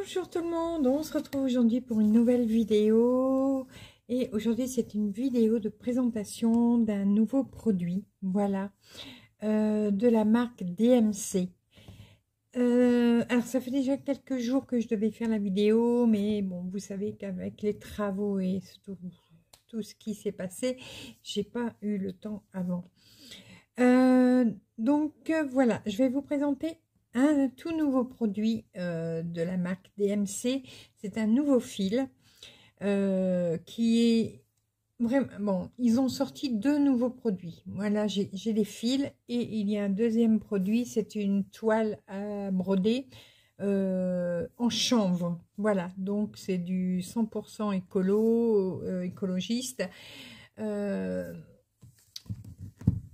Bonjour tout le monde, on se retrouve aujourd'hui pour une nouvelle vidéo et aujourd'hui c'est une vidéo de présentation d'un nouveau produit, voilà, euh, de la marque DMC. Euh, alors ça fait déjà quelques jours que je devais faire la vidéo mais bon vous savez qu'avec les travaux et tout, ce qui s'est passé, j'ai pas eu le temps avant. Euh, donc voilà, je vais vous présenter un tout nouveau produit euh, de la marque DMC. C'est un nouveau fil euh, qui est vraiment... Bon, ils ont sorti deux nouveaux produits. Voilà, j'ai les fils et il y a un deuxième produit. C'est une toile à broder euh, en chanvre. Voilà, donc c'est du 100% écolo, écologiste.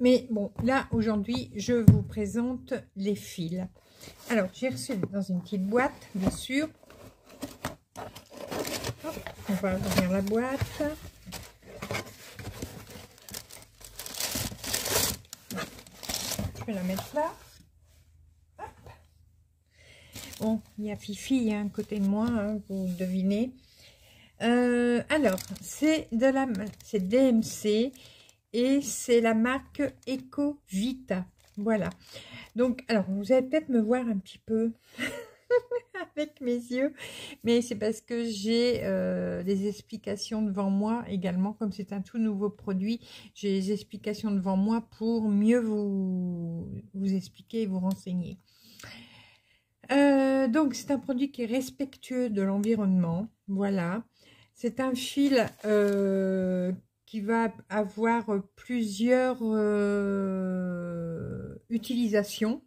Mais bon, là, aujourd'hui, je vous présente les fils. Alors, j'ai reçu dans une petite boîte, bien sûr. on va ouvrir la boîte. Je vais la mettre là. Bon, il y a Fifi à côté de moi, hein, vous devinez. Euh, alors, c'est de la, c'est DMC et c'est la marque Eco Vita. Voilà. Donc, alors, vous allez peut-être me voir un petit peu avec mes yeux, mais c'est parce que j'ai euh, des explications devant moi également, comme c'est un tout nouveau produit, j'ai des explications devant moi pour mieux vous, vous expliquer et vous renseigner. Euh, donc, c'est un produit qui est respectueux de l'environnement, voilà. C'est un fil euh, qui va avoir plusieurs euh, utilisations.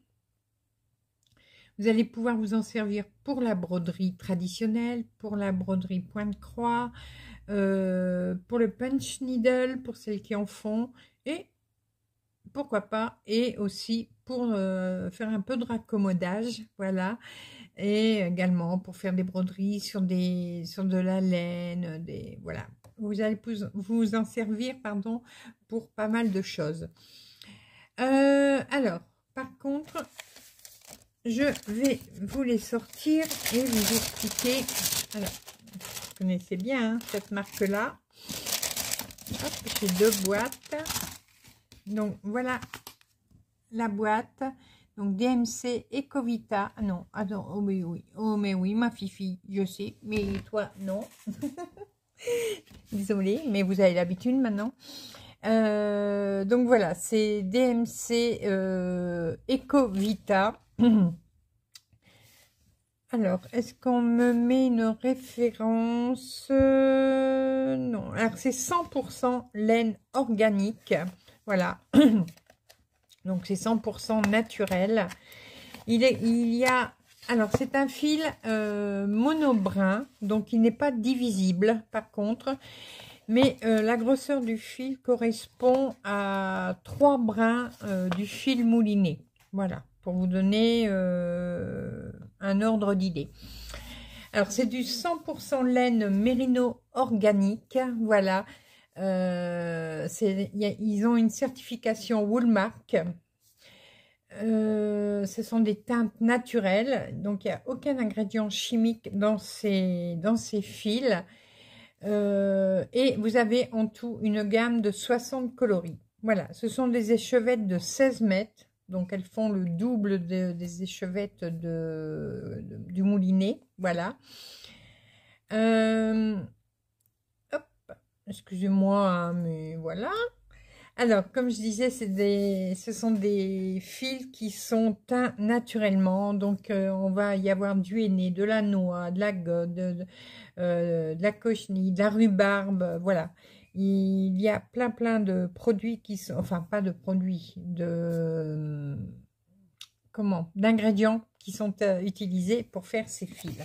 Vous allez pouvoir vous en servir pour la broderie traditionnelle, pour la broderie point de croix, euh, pour le punch needle, pour celles qui en font, et pourquoi pas, et aussi pour euh, faire un peu de raccommodage, voilà, et également pour faire des broderies sur, des, sur de la laine, des voilà, vous allez vous en servir pardon, pour pas mal de choses. Euh, alors, par contre, je vais vous les sortir et vous expliquer. Alors, vous connaissez bien hein, cette marque-là. J'ai deux boîtes. Donc, voilà la boîte. Donc, DMC et Covita. Ah non, attends, oh mais oui, oh mais oui, ma fifi, je sais, mais toi, non. Désolée, mais vous avez l'habitude maintenant. Euh, donc voilà, c'est DMC euh, Ecovita. Alors, est-ce qu'on me met une référence euh, Non, alors c'est 100% laine organique. Voilà. Donc c'est 100% naturel. Il, est, il y a alors, c'est un fil euh, monobrun, donc il n'est pas divisible par contre, mais euh, la grosseur du fil correspond à trois brins euh, du fil mouliné. Voilà, pour vous donner euh, un ordre d'idée. Alors, c'est du 100% laine mérino organique, voilà. ils ont une certification Woolmark euh, ce sont des teintes naturelles, donc il n'y a aucun ingrédient chimique dans ces, dans ces fils. Euh, et vous avez en tout une gamme de 60 coloris. Voilà, ce sont des échevettes de 16 mètres, donc elles font le double des échevettes de, du moulinet. Voilà. Euh, excusez-moi, hein, mais voilà. Alors, comme je disais, ce sont des fils qui sont teints naturellement. Donc, euh, on va y avoir du henné, de la noix, de la gode, euh, de, la cochenille, de la rhubarbe, voilà. Il y a plein plein de produits qui sont, enfin pas de produits, de comment, d'ingrédients qui sont euh, utilisés pour faire ces fils.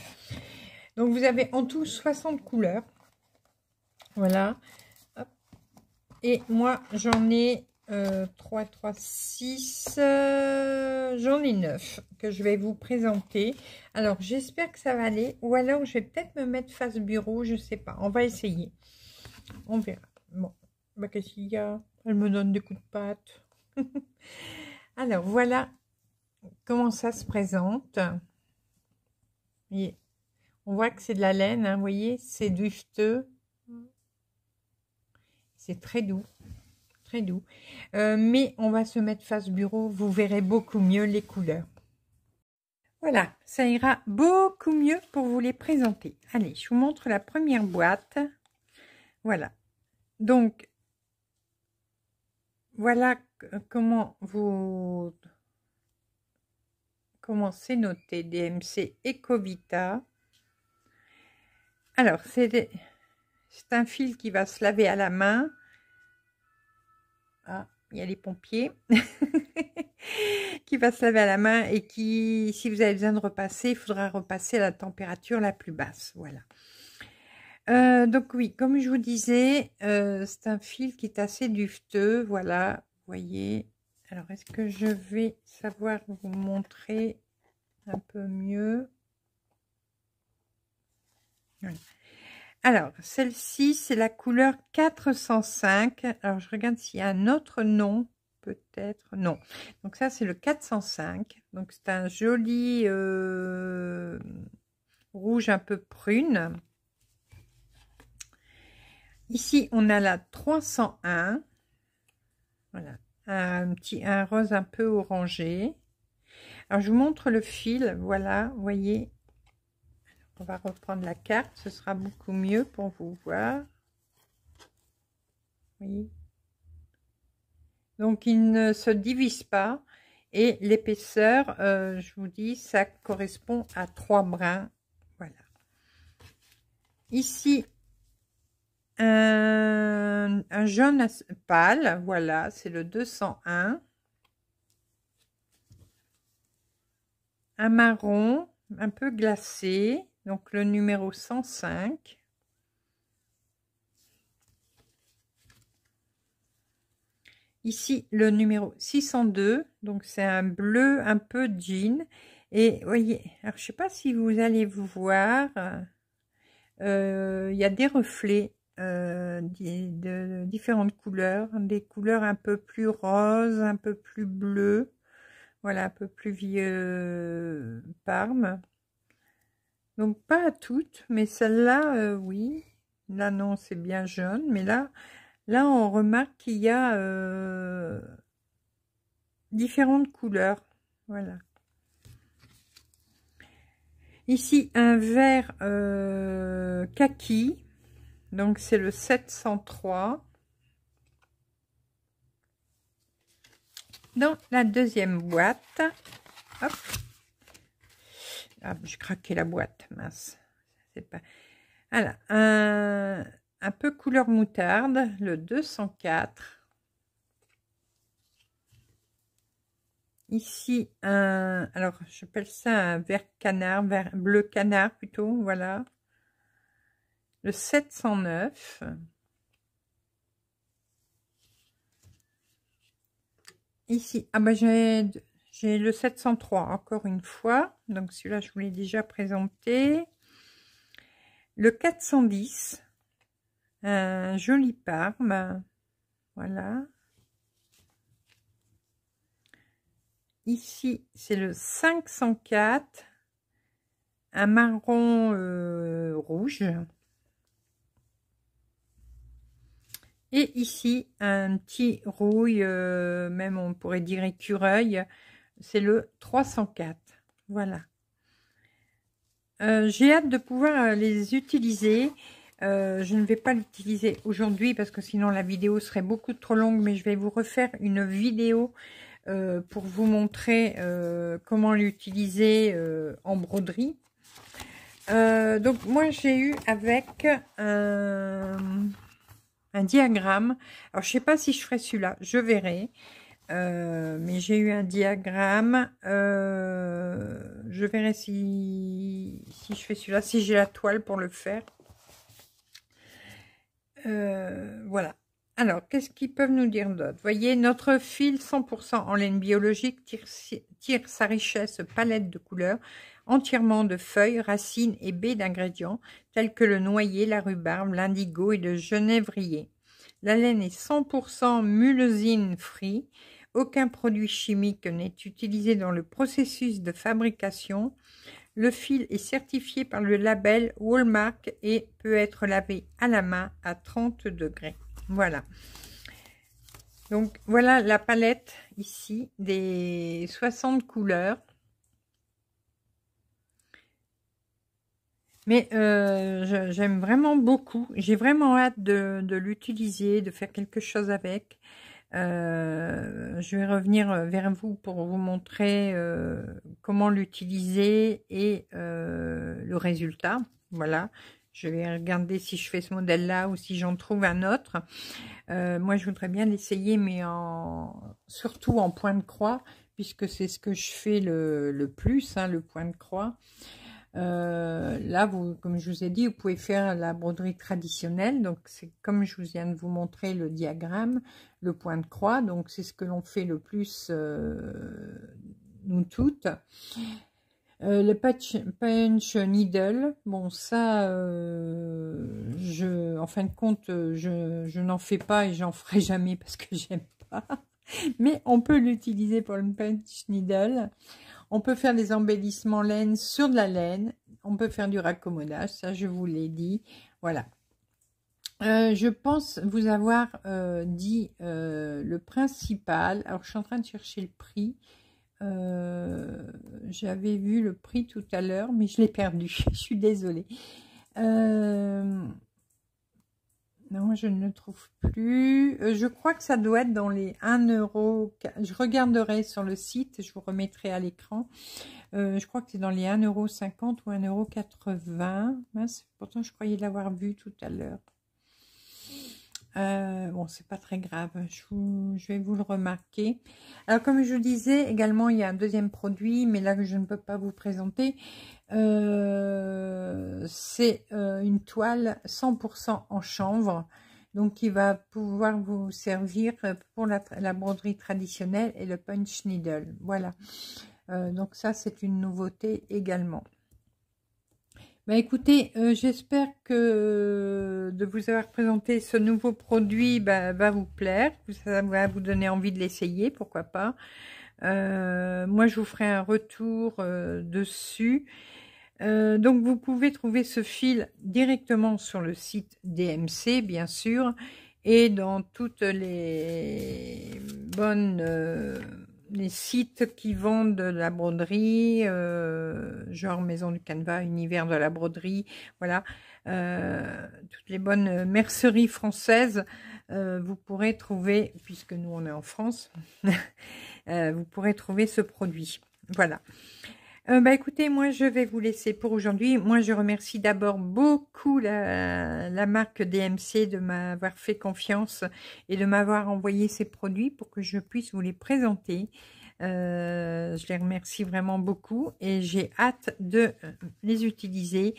Donc vous avez en tout 60 couleurs. Voilà. Et moi, j'en ai 3, 3, 6, j'en ai 9 que je vais vous présenter. Alors, j'espère que ça va aller. Ou alors, je vais peut-être me mettre face bureau, je ne sais pas. On va essayer. On verra. Bon, bah, qu'est-ce qu'il y a Elle me donne des coups de patte. alors, voilà comment ça se présente. On voit que c'est de la laine, hein, vous voyez, c'est dufteux. C'est très doux, très doux. Euh, mais on va se mettre face bureau, vous verrez beaucoup mieux les couleurs. Voilà, ça ira beaucoup mieux pour vous les présenter. Allez, je vous montre la première boîte. Voilà. Donc, voilà comment vous comment c'est noté DMC Ecovita. Alors, c'est un fil qui va se laver à la main ah, il y a les pompiers qui va se laver à la main et qui, si vous avez besoin de repasser, il faudra repasser à la température la plus basse. Voilà. Euh, donc oui, comme je vous disais, euh, c'est un fil qui est assez dufteux, voilà, vous voyez. Alors, est-ce que je vais savoir vous montrer un peu mieux alors, celle-ci, c'est la couleur 405. Alors, je regarde s'il y a un autre nom, peut-être. Non. Donc, ça, c'est le 405. Donc, c'est un joli euh, rouge un peu prune. Ici, on a la 301. Voilà, un petit un rose un peu orangé. Alors, je vous montre le fil. Voilà, voyez, on va reprendre la carte, ce sera beaucoup mieux pour vous voir. Oui. Donc, il ne se divise pas. Et l'épaisseur, euh, je vous dis, ça correspond à trois brins. Voilà. Ici, un, un jaune pâle. Voilà, c'est le 201. Un marron un peu glacé donc le numéro 105. Ici, le numéro 602, donc c'est un bleu un peu jean. Et voyez, alors je sais pas si vous allez vous voir, euh, il y a des reflets euh, de, de différentes couleurs, des couleurs un peu plus rose, un peu plus bleu, voilà, un peu plus vieux euh, parme. Donc pas à toutes, mais celle-là, euh, oui. Là non, c'est bien jaune, mais là, là on remarque qu'il y a euh, différentes couleurs. Voilà. Ici, un vert euh, kaki. Donc c'est le 703. Dans la deuxième boîte. Je ah, j'ai craqué la boîte, mince. Pas... Voilà, un, un peu couleur moutarde, le 204. Ici, un, alors j'appelle ça un vert canard, vert, bleu canard plutôt, voilà. Le 709. Ici, ah bah j'ai j'ai le 703, encore une fois. Donc, celui-là, je vous l'ai déjà présenté. Le 410, un joli parme. Voilà. Ici, c'est le 504, un marron euh, rouge. Et ici, un petit rouille, euh, même on pourrait dire écureuil, c'est le 304. Voilà. Euh, j'ai hâte de pouvoir euh, les utiliser. Euh, je ne vais pas l'utiliser aujourd'hui parce que sinon la vidéo serait beaucoup trop longue. Mais je vais vous refaire une vidéo pour vous montrer comment l'utiliser en broderie. donc moi j'ai eu avec un diagramme. Alors je sais pas si je ferai celui-là, je verrai. Euh, mais j'ai eu un diagramme. Euh, je verrai si, je fais celui-là, si j'ai la toile pour le faire. Euh, voilà. Alors, qu'est-ce qu'ils peuvent nous dire d'autre Voyez, notre fil 100% en laine biologique tire, sa richesse palette de couleurs entièrement de feuilles, racines et baies d'ingrédients tels que le noyer, la rhubarbe, l'indigo et le genévrier. La laine est 100% mulesine free aucun produit chimique n'est utilisé dans le processus de fabrication. Le fil est certifié par le label Walmart et peut être lavé à la main à 30 degrés. Voilà. Donc voilà la palette ici des 60 couleurs. Mais euh, j'aime vraiment beaucoup. J'ai vraiment hâte de l'utiliser, de faire quelque chose avec. Euh, je vais revenir euh, vers vous pour vous montrer euh, comment l'utiliser et le résultat. Voilà, je vais regarder si je fais ce modèle-là ou si j'en trouve un autre. moi, je voudrais bien l'essayer, mais en, surtout en point de croix, puisque c'est ce que je fais le, plus, hein, le point de croix. Euh, là, vous, comme je vous ai dit, vous pouvez faire la broderie traditionnelle. Donc, c'est comme je vous viens de vous montrer le diagramme, le point de croix. Donc, c'est ce que l'on fait le plus, euh, nous toutes. Euh, le patch, punch needle, bon ça, je, en fin de compte, je, je n'en fais pas et j'en ferai jamais parce que j'aime pas. Mais on peut l'utiliser pour le punch needle. On peut faire des embellissements laine sur de la laine. On peut faire du raccommodage, ça je vous l'ai dit. Voilà. Euh, je pense vous avoir euh, dit euh, le principal. Alors, je suis en train de chercher le prix. J'avais vu le prix tout à l'heure, mais je l'ai perdu. je suis désolée. Non, je ne le trouve plus. Euh, je crois que ça doit être dans les un euro. Je regarderai sur le site, je vous remettrai à l'écran. Euh, je crois que c'est dans les euros ou 1,80 euros. pourtant je croyais l'avoir vu tout à l'heure. Euh, bon, c'est pas très grave, je, vais vous le remarquer. Alors, comme je vous disais, également, il y a un deuxième produit, mais là que je ne peux pas vous présenter. Euh, c'est euh, une toile 100% en chanvre, donc qui va pouvoir vous servir pour la broderie traditionnelle et le punch needle. Voilà, donc ça, c'est une nouveauté également. Bah, écoutez, euh, j'espère que euh, de vous avoir présenté ce nouveau produit bah, va vous plaire, ça va vous donner envie de l'essayer, pourquoi pas. Euh, moi, je vous ferai un retour dessus. donc, vous pouvez trouver ce fil directement sur le site DMC, bien sûr, et dans toutes les bonnes les sites qui vendent de la broderie, euh, genre Maison du Canevas, Univers de la broderie, voilà, euh, toutes les bonnes merceries françaises, euh, vous pourrez trouver, puisque nous on est en France, vous pourrez trouver ce produit. Voilà. Euh, bah, écoutez, moi je vais vous laisser pour aujourd'hui. Moi je remercie d'abord beaucoup la, marque DMC de m'avoir fait confiance et de m'avoir envoyé ces produits pour que je puisse vous les présenter. Euh, je les remercie vraiment beaucoup et j'ai hâte de les utiliser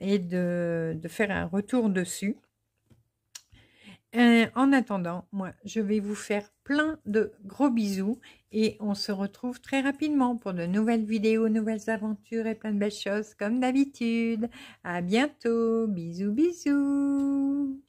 et de, de faire un retour dessus. Euh, en attendant, moi, je vais vous faire plein de gros bisous et on se retrouve très rapidement pour de nouvelles vidéos, nouvelles aventures et plein de belles choses comme d'habitude. À bientôt, bisous bisous